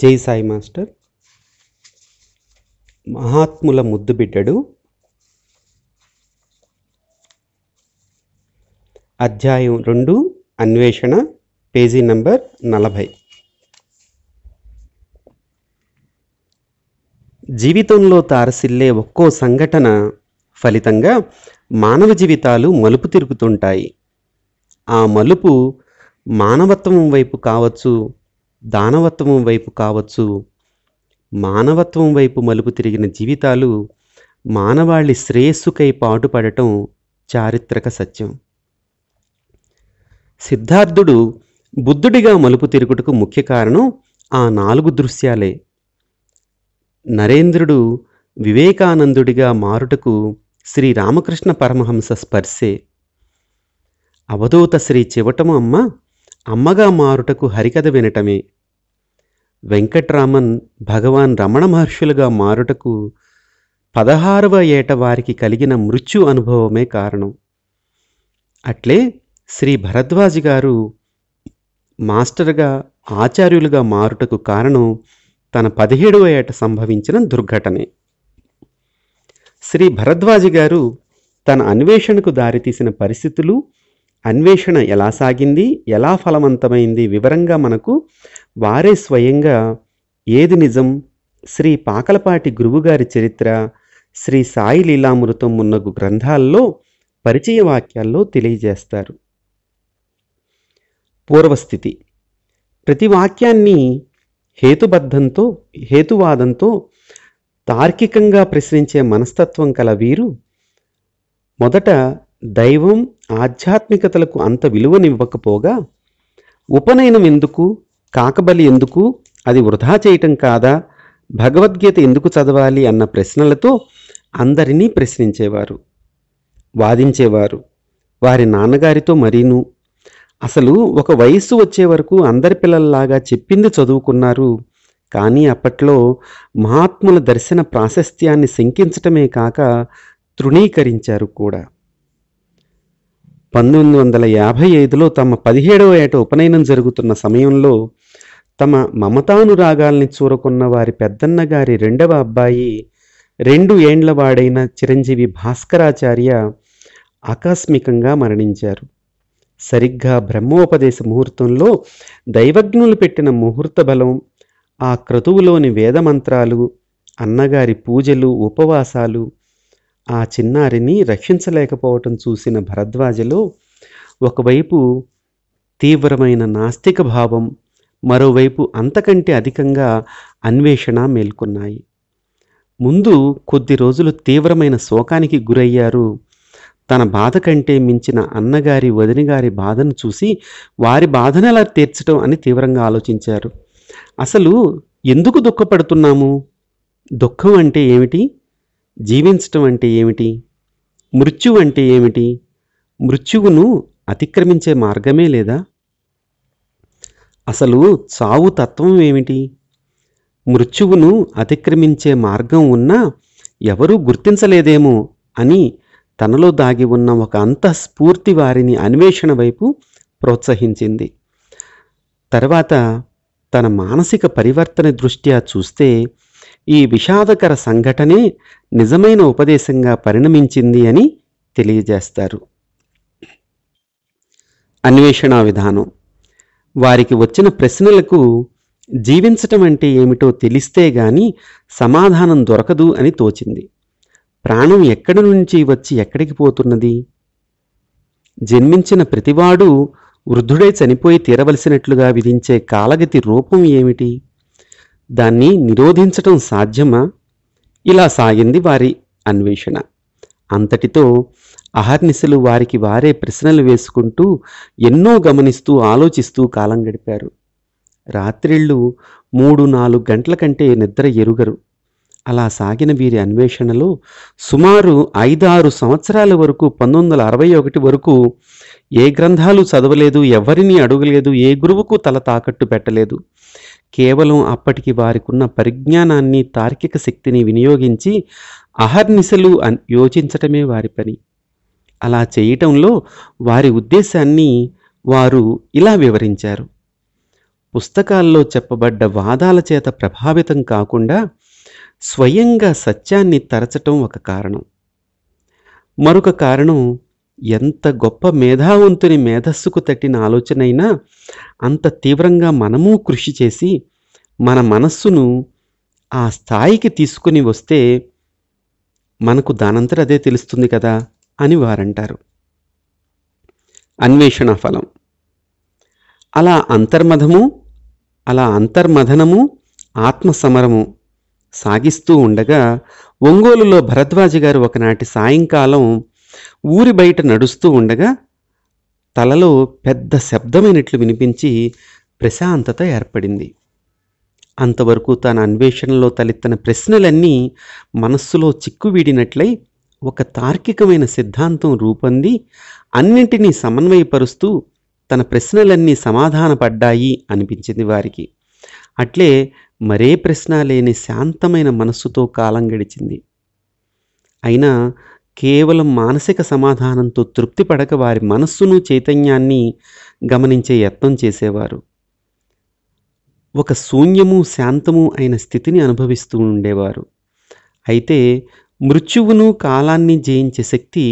జై సాయి మాస్టర్ మహాత్ముల ముద్దు బిడ్డడు అధ్యాయం రెండు అన్వేషణ పేజీ నంబర్ నలభై జీవితంలో తారసిల్లే ఒక్కో సంఘటన ఫలితంగా మానవ జీవితాలు మలుపు తిరుగుతుంటాయి ఆ మలుపు మానవత్వం వైపు కావచ్చు దానవత్వం వైపు కావచ్చు మానవత్వం వైపు మలుపు తిరిగిన జీవితాలు మానవాళి శ్రేయస్సుకై పాటుపడటం చారిత్రక సత్యం సిద్ధార్థుడు బుద్ధుడిగా మలుపు తిరుగుటకు ముఖ్య కారణం ఆ నాలుగు దృశ్యాలే నరేంద్రుడు వివేకానందుడిగా మారుటకు శ్రీ రామకృష్ణ పరమహంస స్పర్శే అవధూత శ్రీ చెవటము అమ్మ అమ్మగా మారుటకు హరికథ వినటమే వెంకట్రామన్ భగవాన్ రమణ మహర్షులుగా మారుటకు పదహారవ ఏట వారికి కలిగిన మృత్యు అనుభవమే కారణం అట్లే శ్రీ భరద్వాజ్ గారు మాస్టర్గా ఆచార్యులుగా మారుటకు కారణం తన పదిహేడవ ఏట సంభవించిన దుర్ఘటనే శ్రీ భరద్వాజి గారు తన అన్వేషణకు దారితీసిన పరిస్థితులు అన్వేషణ ఎలా సాగింది ఎలా ఫలవంతమైంది వివరంగా మనకు వారే స్వయంగా ఏది నిజం శ్రీ పాకలపాటి గురువుగారి చరిత్ర శ్రీ సాయి లీలామృతం ఉన్నగు గ్రంథాల్లో పరిచయ వాక్యాల్లో తెలియజేస్తారు పూర్వస్థితి ప్రతి వాక్యాన్ని హేతుబద్ధంతో హేతువాదంతో తార్కికంగా ప్రశ్నించే మనస్తత్వం కల వీరు మొదట దైవం ఆధ్యాత్మికతలకు అంత విలువనివ్వకపోగా ఉపనయనం ఎందుకు కాకబలి ఎందుకు అది వృధా చేయటం కాదా భగవద్గీత ఎందుకు చదవాలి అన్న ప్రశ్నలతో అందరినీ ప్రశ్నించేవారు వాదించేవారు వారి నాన్నగారితో మరీను అసలు ఒక వయస్సు వచ్చే వరకు అందరి పిల్లల్లాగా చెప్పింది చదువుకున్నారు కానీ అప్పట్లో మహాత్ముల దర్శన ప్రాశస్త్యాన్ని శంకించటమే కాక తృణీకరించారు కూడా పంతొమ్మిది వందల యాభై ఐదులో తమ పదిహేడవ ఏట ఉపనయనం జరుగుతున్న సమయంలో తమ మమతానురాగాల్ని చూరకున్న వారి పెద్దన్న గారి రెండవ అబ్బాయి రెండు ఏండ్లవాడైన చిరంజీవి భాస్కరాచార్య ఆకస్మికంగా మరణించారు సరిగ్గా బ్రహ్మోపదేశ ముహూర్తంలో దైవజ్ఞులు పెట్టిన ముహూర్త బలం ఆ క్రతువులోని వేదమంత్రాలు అన్నగారి పూజలు ఉపవాసాలు ఆ చిన్నారిని రక్షించలేకపోవటం చూసిన భరద్వాజలో ఒకవైపు తీవ్రమైన నాస్తిక భావం మరోవైపు అంతకంటే అధికంగా అన్వేషణ మేల్కొన్నాయి ముందు కొద్ది రోజులు తీవ్రమైన శోకానికి గురయ్యారు తన బాధ కంటే మించిన అన్నగారి వదినగారి బాధను చూసి వారి బాధను ఎలా తీర్చడం అని తీవ్రంగా ఆలోచించారు అసలు ఎందుకు దుఃఖపడుతున్నాము దుఃఖం అంటే ఏమిటి జీవించటం అంటే ఏమిటి మృత్యు అంటే ఏమిటి మృత్యువును అతిక్రమించే మార్గమే లేదా అసలు చావు తత్వం ఏమిటి మృత్యువును అతిక్రమించే మార్గం ఉన్నా ఎవరూ గుర్తించలేదేమో అని తనలో దాగి ఉన్న ఒక అంతఃస్ఫూర్తి వారిని అన్వేషణ వైపు ప్రోత్సహించింది తర్వాత తన మానసిక పరివర్తన దృష్ట్యా చూస్తే ఈ విషాదకర సంఘటనే నిజమైన ఉపదేశంగా పరిణమించింది అని తెలియజేస్తారు అన్వేషణ విధానం వారికి వచ్చిన ప్రశ్నలకు జీవించటం అంటే ఏమిటో తెలిస్తే గాని సమాధానం దొరకదు అని తోచింది ప్రాణం ఎక్కడి నుంచి వచ్చి ఎక్కడికి పోతున్నది జన్మించిన ప్రతివాడు వృద్ధుడే చనిపోయి తీరవలసినట్లుగా విధించే కాలగతి రూపం ఏమిటి దాన్ని నిరోధించటం సాధ్యమా ఇలా సాగింది వారి అన్వేషణ అంతటితో అహర్నిశలు వారికి వారే ప్రశ్నలు వేసుకుంటూ ఎన్నో గమనిస్తూ ఆలోచిస్తూ కాలం గడిపారు రాత్రిళ్ళు మూడు నాలుగు గంటల కంటే నిద్ర ఎరుగరు అలా సాగిన వీరి అన్వేషణలో సుమారు ఐదారు సంవత్సరాల వరకు పంతొమ్మిది వందల అరవై ఒకటి వరకు ఏ గ్రంథాలు చదవలేదు ఎవరిని అడగలేదు ఏ గురువుకు తల తాకట్టు పెట్టలేదు కేవలం అప్పటికి వారికున్న పరిజ్ఞానాన్ని తార్కిక శక్తిని వినియోగించి అహర్నిశలు యోచించటమే వారి పని అలా చేయటంలో వారి ఉద్దేశాన్ని వారు ఇలా వివరించారు పుస్తకాల్లో చెప్పబడ్డ వాదాల చేత ప్రభావితం కాకుండా స్వయంగా సత్యాన్ని తరచటం ఒక కారణం మరొక కారణం ఎంత గొప్ప మేధావంతుని మేధస్సుకు తట్టిన ఆలోచనైనా అంత తీవ్రంగా మనము కృషి చేసి మన మనస్సును ఆ స్థాయికి తీసుకుని వస్తే మనకు దానంతర అదే తెలుస్తుంది కదా అని వారంటారు అన్వేషణ ఫలం అలా అంతర్మధము అలా అంతర్మథనము ఆత్మసమరము సాగిస్తూ ఉండగా ఒంగోలులో భరద్వాజ గారు ఒకనాటి సాయంకాలం ఊరి బయట నడుస్తూ ఉండగా తలలో పెద్ద శబ్దమైనట్లు వినిపించి ప్రశాంతత ఏర్పడింది అంతవరకు తన అన్వేషణలో తలెత్తిన ప్రశ్నలన్నీ మనస్సులో చిక్కువీడినట్లై ఒక తార్కికమైన సిద్ధాంతం రూపొంది అన్నింటినీ సమన్వయపరుస్తూ తన ప్రశ్నలన్నీ సమాధానపడ్డాయి అనిపించింది వారికి అట్లే మరే ప్రశ్న లేని శాంతమైన మనస్సుతో కాలం గడిచింది అయినా కేవలం మానసిక సమాధానంతో తృప్తి పడక వారి మనస్సును చైతన్యాన్ని గమనించే యత్నం చేసేవారు ఒక శూన్యము శాంతము అయిన స్థితిని అనుభవిస్తూ ఉండేవారు అయితే మృత్యువును కాలాన్ని జయించే శక్తి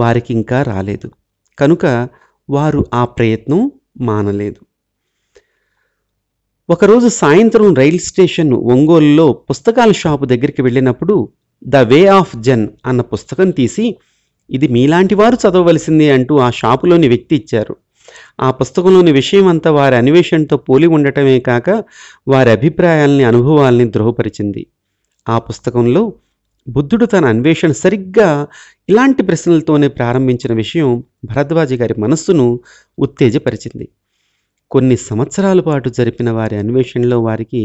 వారికి ఇంకా రాలేదు కనుక వారు ఆ ప్రయత్నం మానలేదు ఒకరోజు సాయంత్రం రైల్ స్టేషన్ ఒంగోలులో పుస్తకాల షాపు దగ్గరికి వెళ్ళినప్పుడు ద వే ఆఫ్ జన్ అన్న పుస్తకం తీసి ఇది మీలాంటి వారు చదవవలసిందే అంటూ ఆ షాపులోని వ్యక్తి ఇచ్చారు ఆ పుస్తకంలోని విషయం అంతా వారి అన్వేషణతో పోలి ఉండటమే కాక వారి అభిప్రాయాల్ని అనుభవాల్ని ధృవపరిచింది ఆ పుస్తకంలో బుద్ధుడు తన అన్వేషణ సరిగ్గా ఇలాంటి ప్రశ్నలతోనే ప్రారంభించిన విషయం భరద్వాజ గారి మనస్సును ఉత్తేజపరిచింది కొన్ని సంవత్సరాల పాటు జరిపిన వారి అన్వేషణలో వారికి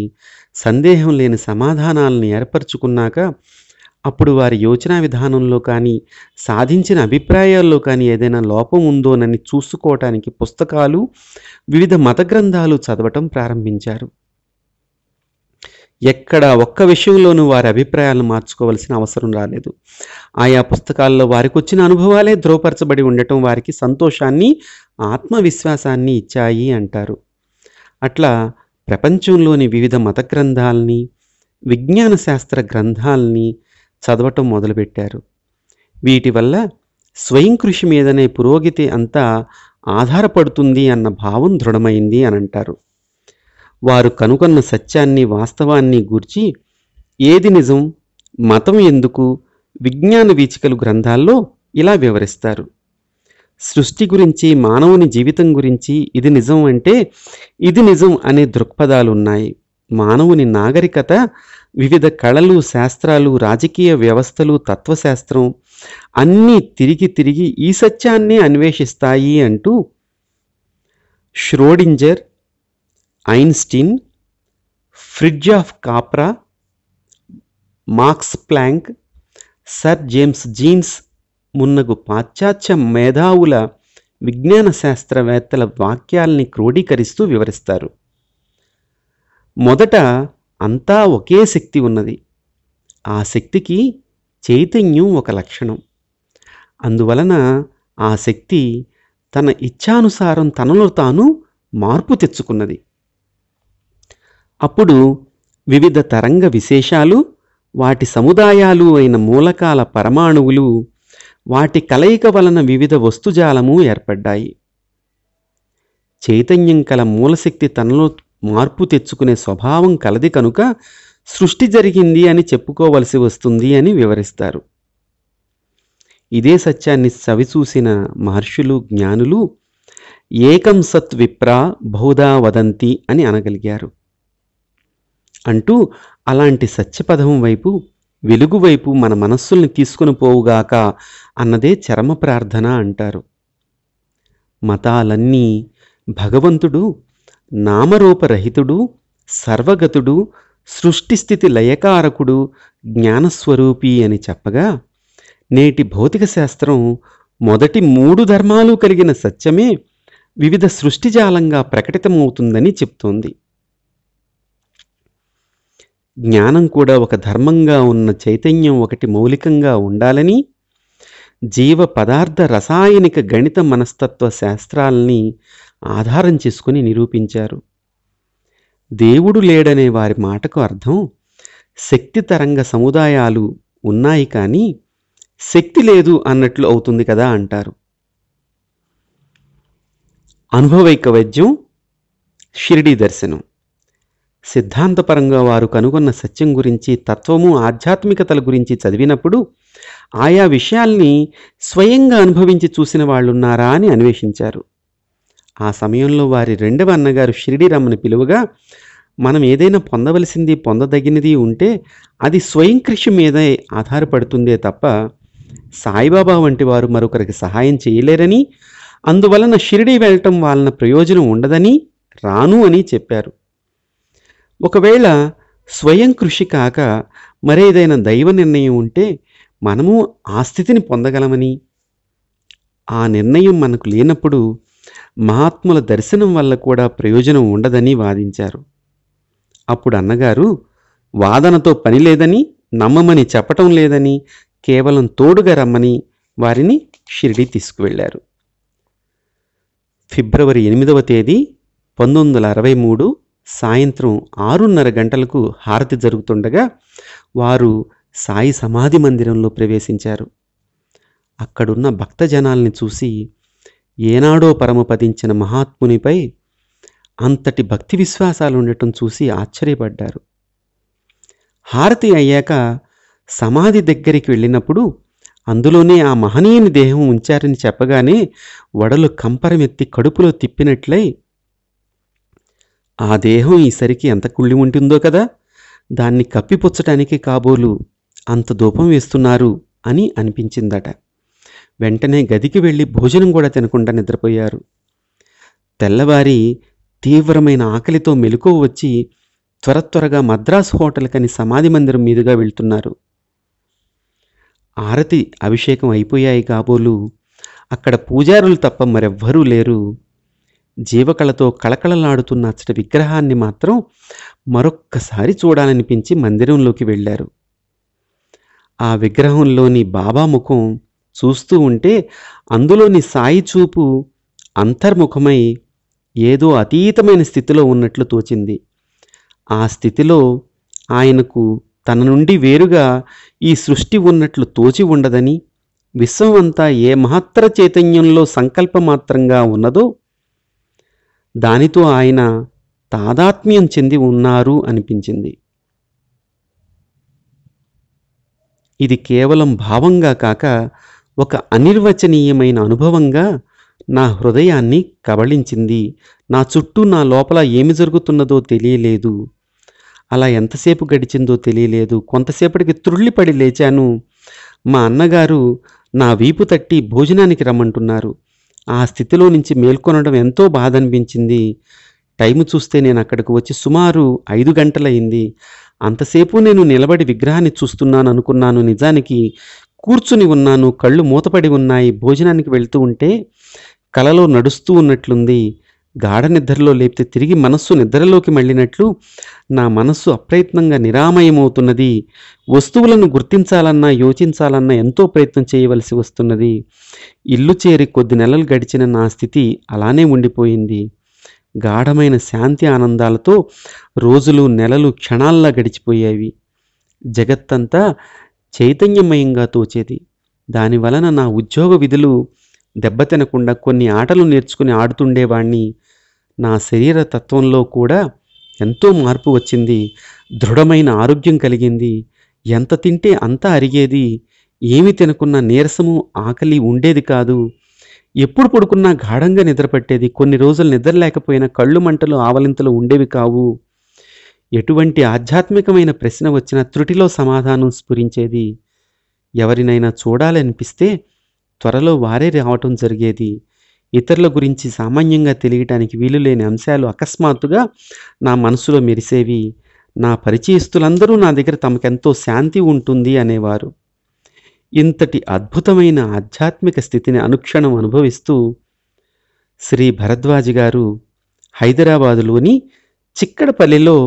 సందేహం లేని సమాధానాలను ఏర్పరచుకున్నాక అప్పుడు వారి యోచన విధానంలో కానీ సాధించిన అభిప్రాయాల్లో కానీ ఏదైనా లోపం ఉందోనని చూసుకోవటానికి పుస్తకాలు వివిధ మత గ్రంథాలు చదవటం ప్రారంభించారు ఎక్కడ ఒక్క విషయంలోనూ వారి అభిప్రాయాలను మార్చుకోవాల్సిన అవసరం రాలేదు ఆయా పుస్తకాల్లో వారికి వచ్చిన అనుభవాలే ధృవపరచబడి ఉండటం వారికి సంతోషాన్ని ఆత్మవిశ్వాసాన్ని ఇచ్చాయి అంటారు అట్లా ప్రపంచంలోని వివిధ మత గ్రంథాలని విజ్ఞాన శాస్త్ర గ్రంథాలని చదవటం మొదలుపెట్టారు వీటి వల్ల స్వయం కృషి మీదనే పురోగతి అంతా ఆధారపడుతుంది అన్న భావం దృఢమైంది అని అంటారు వారు కనుగొన్న సత్యాన్ని వాస్తవాన్ని గూర్చి ఏది నిజం మతం ఎందుకు విజ్ఞాన వీచికలు గ్రంథాల్లో ఇలా వివరిస్తారు సృష్టి గురించి మానవుని జీవితం గురించి ఇది నిజం అంటే ఇది నిజం అనే దృక్పథాలున్నాయి మానవుని నాగరికత వివిధ కళలు శాస్త్రాలు రాజకీయ వ్యవస్థలు తత్వశాస్త్రం అన్నీ తిరిగి తిరిగి ఈ సత్యాన్ని అన్వేషిస్తాయి అంటూ Schrodinger Einstein Fritjof Capra Max Planck Sir James Jeans మున్నగు పాశ్చాత్య మేధావుల విజ్ఞాన శాస్త్రవేత్తల వాక్యాల్ని క్రోడీకరిస్తూ వివరిస్తారు మొదట అంతా ఒకే శక్తి ఉన్నది ఆ శక్తికి చైతన్యం ఒక లక్షణం అందువలన ఆ శక్తి తన ఇచ్ఛానుసారం తనలో తాను మార్పు తెచ్చుకున్నది అప్పుడు వివిధ తరంగ విశేషాలు వాటి సముదాయాలు అయిన మూలకాల పరమాణువులు వాటి కలయిక వలన వివిధ వస్తుజాలము ఏర్పడ్డాయి చైతన్యం కల మూలశక్తి తనలో మార్పు తెచ్చుకునే స్వభావం కలది కనుక సృష్టి జరిగింది అని చెప్పుకోవలసి వస్తుంది అని వివరిస్తారు ఇదే సత్యాన్ని సవిచూసిన మహర్షులు జ్ఞానులు ఏకం సత్ విప్రా బహుధా వదంతి అని అనగలిగారు అంటూ అలాంటి సత్యపదం వైపు వెలుగు వైపు మన మనస్సుల్ని తీసుకుని పోవుగాక అన్నదే చరమ ప్రార్థన అంటారు మతాలన్నీ భగవంతుడు నామరూపరహితుడు సర్వగతుడు సృష్టిస్థితి లయకారకుడు జ్ఞానస్వరూపి అని చెప్పగా నేటి భౌతిక శాస్త్రం మొదటి మూడు ధర్మాలు కలిగిన సత్యమే వివిధ సృష్టిజాలంగా ప్రకటితమవుతుందని చెప్తోంది జ్ఞానం కూడా ఒక ధర్మంగా ఉన్న చైతన్యం ఒకటి మౌలికంగా ఉండాలని జీవ పదార్థ రసాయనిక గణిత మనస్తత్వ శాస్త్రాల్ని ఆధారం చేసుకుని నిరూపించారు దేవుడు లేడనే వారి మాటకు అర్థం శక్తి తరంగ సముదాయాలు ఉన్నాయి కానీ శక్తి లేదు అన్నట్లు అవుతుంది కదా అంటారు అనుభవైక వైద్యం షిరిడీ దర్శనం సిద్ధాంతపరంగా వారు కనుగొన్న సత్యం గురించి తత్వము ఆధ్యాత్మికతల గురించి చదివినప్పుడు ఆయా విషయాల్ని స్వయంగా అనుభవించి చూసిన వాళ్ళున్నారా అని అన్వేషించారు ఆ సమయంలో వారి రెండవ అన్నగారు రమ్మని పిలువగా మనం ఏదైనా పొందవలసింది పొందదగినది ఉంటే అది స్వయం కృషి మీదే ఆధారపడుతుందే తప్ప సాయిబాబా వంటి వారు మరొకరికి సహాయం చేయలేరని అందువలన షిరిడి వెళ్ళటం వలన ప్రయోజనం ఉండదని రాను అని చెప్పారు ఒకవేళ స్వయం కృషి కాక మరేదైనా దైవ నిర్ణయం ఉంటే మనము ఆ స్థితిని పొందగలమని ఆ నిర్ణయం మనకు లేనప్పుడు మహాత్ముల దర్శనం వల్ల కూడా ప్రయోజనం ఉండదని వాదించారు అప్పుడు అన్నగారు వాదనతో పని లేదని నమ్మమని చెప్పటం లేదని కేవలం తోడుగా రమ్మని వారిని షిరిడి తీసుకువెళ్లారు ఫిబ్రవరి ఎనిమిదవ తేదీ పంతొమ్మిది వందల అరవై మూడు సాయంత్రం ఆరున్నర గంటలకు హారతి జరుగుతుండగా వారు సాయి సమాధి మందిరంలో ప్రవేశించారు అక్కడున్న భక్తజనాల్ని చూసి ఏనాడో పరమపదించిన మహాత్మునిపై అంతటి భక్తి విశ్వాసాలు ఉండటం చూసి ఆశ్చర్యపడ్డారు హారతి అయ్యాక సమాధి దగ్గరికి వెళ్ళినప్పుడు అందులోనే ఆ మహనీయుని దేహం ఉంచారని చెప్పగానే వడలు కంపరమెత్తి కడుపులో తిప్పినట్లై ఆ దేహం ఈసరికి ఎంత కుళ్ళి ఉంటుందో కదా దాన్ని కప్పిపుచ్చటానికి కాబోలు అంత ధూపం వేస్తున్నారు అని అనిపించిందట వెంటనే గదికి వెళ్ళి భోజనం కూడా తినకుండా నిద్రపోయారు తెల్లవారి తీవ్రమైన ఆకలితో మెలకువ వచ్చి త్వర త్వరగా మద్రాస్ హోటల్కని సమాధి మందిరం మీదుగా వెళ్తున్నారు ఆరతి అభిషేకం అయిపోయాయి కాబోలు అక్కడ పూజారులు తప్ప మరెవ్వరూ లేరు జీవకళతో కళకళలాడుతున్న అచ్చటి విగ్రహాన్ని మాత్రం మరొక్కసారి చూడాలనిపించి మందిరంలోకి వెళ్ళారు ఆ విగ్రహంలోని బాబా ముఖం చూస్తూ ఉంటే అందులోని సాయి చూపు అంతర్ముఖమై ఏదో అతీతమైన స్థితిలో ఉన్నట్లు తోచింది ఆ స్థితిలో ఆయనకు తన నుండి వేరుగా ఈ సృష్టి ఉన్నట్లు తోచి ఉండదని విశ్వం అంతా ఏ మహత్తర చైతన్యంలో సంకల్పమాత్రంగా ఉన్నదో దానితో ఆయన తాదాత్మ్యం చెంది ఉన్నారు అనిపించింది ఇది కేవలం భావంగా కాక ఒక అనిర్వచనీయమైన అనుభవంగా నా హృదయాన్ని కబళించింది నా చుట్టూ నా లోపల ఏమి జరుగుతున్నదో తెలియలేదు అలా ఎంతసేపు గడిచిందో తెలియలేదు కొంతసేపటికి త్రుళ్ళిపడి లేచాను మా అన్నగారు నా వీపు తట్టి భోజనానికి రమ్మంటున్నారు ఆ స్థితిలో నుంచి మేల్కొనడం ఎంతో బాధ అనిపించింది టైం చూస్తే నేను అక్కడికి వచ్చి సుమారు ఐదు గంటలయ్యింది అంతసేపు నేను నిలబడి విగ్రహాన్ని చూస్తున్నాను అనుకున్నాను నిజానికి కూర్చుని ఉన్నాను కళ్ళు మూతపడి ఉన్నాయి భోజనానికి వెళ్తూ ఉంటే కలలో నడుస్తూ ఉన్నట్లుంది గాఢ నిద్రలో లేపితే తిరిగి మనస్సు నిద్రలోకి మళ్ళినట్లు నా మనస్సు అప్రయత్నంగా నిరామయమవుతున్నది వస్తువులను గుర్తించాలన్నా యోచించాలన్నా ఎంతో ప్రయత్నం చేయవలసి వస్తున్నది ఇల్లు చేరి కొద్ది నెలలు గడిచిన నా స్థితి అలానే ఉండిపోయింది గాఢమైన శాంతి ఆనందాలతో రోజులు నెలలు క్షణాల్లా గడిచిపోయేవి జగత్తంతా చైతన్యమయంగా తోచేది దానివలన నా ఉద్యోగ విధులు దెబ్బతినకుండా కొన్ని ఆటలు నేర్చుకుని ఆడుతుండేవాణ్ణి నా శరీర తత్వంలో కూడా ఎంతో మార్పు వచ్చింది దృఢమైన ఆరోగ్యం కలిగింది ఎంత తింటే అంత అరిగేది ఏమి తినకున్న నీరసము ఆకలి ఉండేది కాదు ఎప్పుడు పడుకున్నా గాఢంగా నిద్రపట్టేది కొన్ని రోజులు నిద్ర లేకపోయినా కళ్ళు మంటలు ఆవలింతలు ఉండేవి కావు ఎటువంటి ఆధ్యాత్మికమైన ప్రశ్న వచ్చినా త్రుటిలో సమాధానం స్ఫురించేది ఎవరినైనా చూడాలనిపిస్తే త్వరలో వారే రావటం జరిగేది ఇతరుల గురించి సామాన్యంగా తెలియటానికి వీలు లేని అంశాలు అకస్మాత్తుగా నా మనసులో మెరిసేవి నా పరిచయస్తులందరూ నా దగ్గర తమకెంతో శాంతి ఉంటుంది అనేవారు ఇంతటి అద్భుతమైన ఆధ్యాత్మిక స్థితిని అనుక్షణం అనుభవిస్తూ శ్రీ భరద్వాజి గారు హైదరాబాదులోని చిక్కడపల్లిలో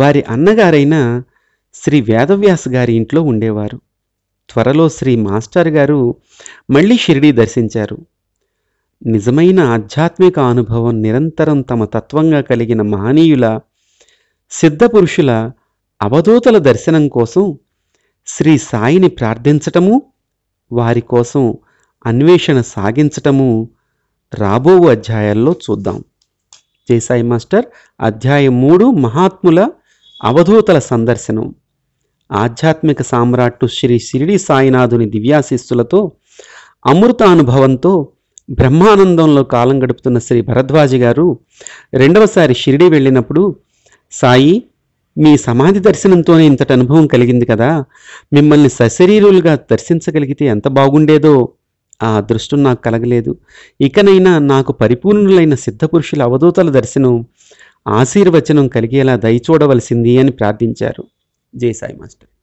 వారి అన్నగారైన శ్రీ వేదవ్యాస్ గారి ఇంట్లో ఉండేవారు త్వరలో శ్రీ మాస్టర్ గారు మళ్ళీ షిరిడి దర్శించారు నిజమైన ఆధ్యాత్మిక అనుభవం నిరంతరం తమ తత్వంగా కలిగిన మహనీయుల సిద్ధపురుషుల అవధూతల దర్శనం కోసం శ్రీ సాయిని ప్రార్థించటము వారి కోసం అన్వేషణ సాగించటము రాబో అధ్యాయాల్లో చూద్దాం జైసాయి మాస్టర్ అధ్యాయం మూడు మహాత్ముల అవధూతల సందర్శనం ఆధ్యాత్మిక సామ్రాట్టు శ్రీ షిరిడి సాయినాథుని దివ్యాశిస్సులతో అమృతానుభవంతో బ్రహ్మానందంలో కాలం గడుపుతున్న శ్రీ భరద్వాజి గారు రెండవసారి షిరిడి వెళ్ళినప్పుడు సాయి మీ సమాధి దర్శనంతోనే ఇంతట అనుభవం కలిగింది కదా మిమ్మల్ని సశరీరులుగా దర్శించగలిగితే ఎంత బాగుండేదో ఆ అదృష్టం నాకు కలగలేదు ఇకనైనా నాకు పరిపూర్ణులైన సిద్ధపురుషుల అవధూతల దర్శనం ఆశీర్వచనం కలిగేలా దయచూడవలసింది అని ప్రార్థించారు జై సాయి మాస్టర్